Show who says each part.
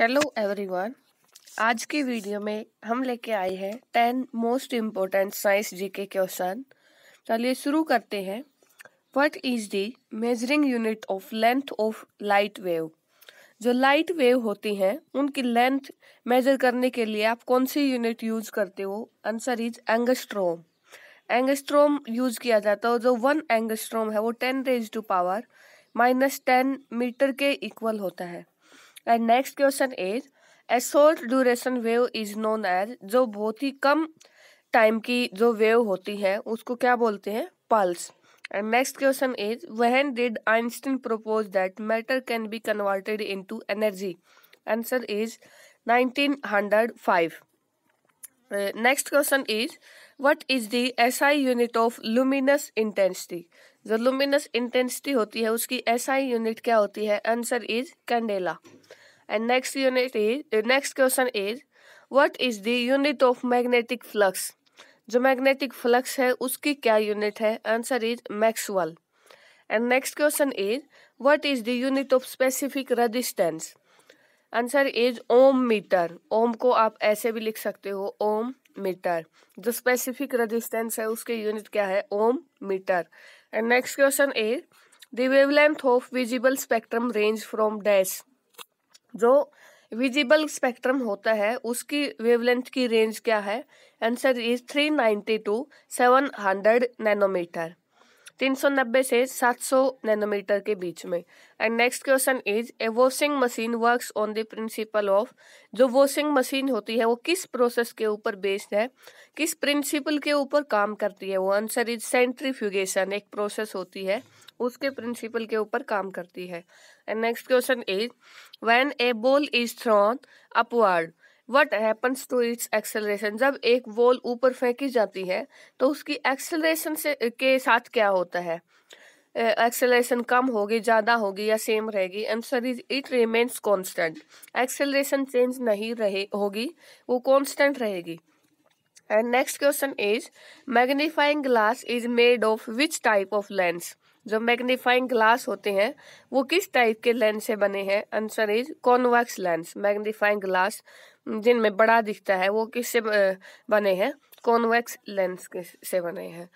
Speaker 1: hello everyone आज की video में हम लेके आए हैं ten most important science GK question चलिए शुरू करते हैं what is the measuring unit of length of light wave जो लाइट वेव होती हैं उनकी लेंथ मेजर करने के लिए आप कौन सी यूनिट यूज़ करते हो answer is angstrom angstrom use किया जाता है जो वन एंगस्ट्रोम है वो ten raise to power minus ten metre के इक्वल होता है and next question is a short duration wave is known as जो बहुत ही कम टाइम की जो वेव होती है उसको क्या बोलते हैं pulse and next question is when did Einstein propose that matter can be converted into energy answer is nineteen five next question is what is the SI unit of luminous intensity जो luminous intensity होती है उसकी SI unit क्या होती है answer is candela and next unit is next question is what is the unit of magnetic flux जो magnetic flux है उसकी क्या यूनिट है answer is maxwell and next question is what is the unit of specific resistance answer is ohm metre ohm को आप ऐसे भी लिख सकते हो ओम मीटर जो स्पेसिफिक रेजिस्टेंस है उसके यूनिट क्या है ohm metre and next question is the wavelength of visible spectrum range from dash जो विजिबल स्पेक्ट्रम होता है उसकी वेवलेंथ की रेंज क्या है answer is three 390 to seven hundred nanometre 390 से 700 नैनोमीटर के बीच में and next question is a washing machine works on the principle of जो वॉशिंग मशीन होती है वो किस प्रोसेस के ऊपर बेस्ड है किस प्रिंसिपल के ऊपर काम करती है वो आंसर इज सेंट्रीफ्यूगेशन एक प्रोसेस होती है उसके प्रिंसिपल के ऊपर काम करती है and next question is when a ball is thrown upward what happens to its acceleration जब एक वॉल ऊपर फेंकी जाती है तो उसकी एक्सेलरेशन से के साथ क्या होता है एक्सेलरेशन कम होगी ज़्यादा होगी या सेम रहेगी answer is it remains constant acceleration change नहीं रहे होगी वो कॉन्स्टेंट रहेगी and next question is magnifying glass is made of which type of lens जो मैग्नीफाइंग ग्लास होते हैं वो किस टाइप के लेंस से बने हैं answer is convex lens magnifying glass जिनमें बड़ा दिखता है वो किससे बने हैं कॉन्वैक्स लेंस से बने हैं